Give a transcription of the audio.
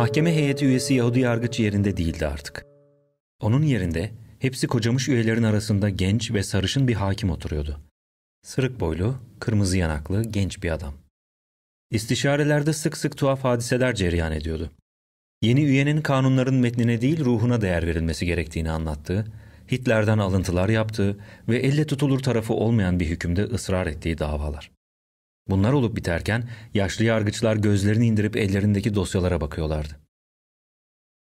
Mahkeme heyeti üyesi Yahudi yargıç yerinde değildi artık. Onun yerinde hepsi kocamış üyelerin arasında genç ve sarışın bir hakim oturuyordu. Sırık boylu, kırmızı yanaklı, genç bir adam. İstişarelerde sık sık tuhaf hadiseler cereyan ediyordu. Yeni üyenin kanunların metnine değil ruhuna değer verilmesi gerektiğini anlattığı, Hitler'den alıntılar yaptığı ve elle tutulur tarafı olmayan bir hükümde ısrar ettiği davalar. Bunlar olup biterken yaşlı yargıçlar gözlerini indirip ellerindeki dosyalara bakıyorlardı.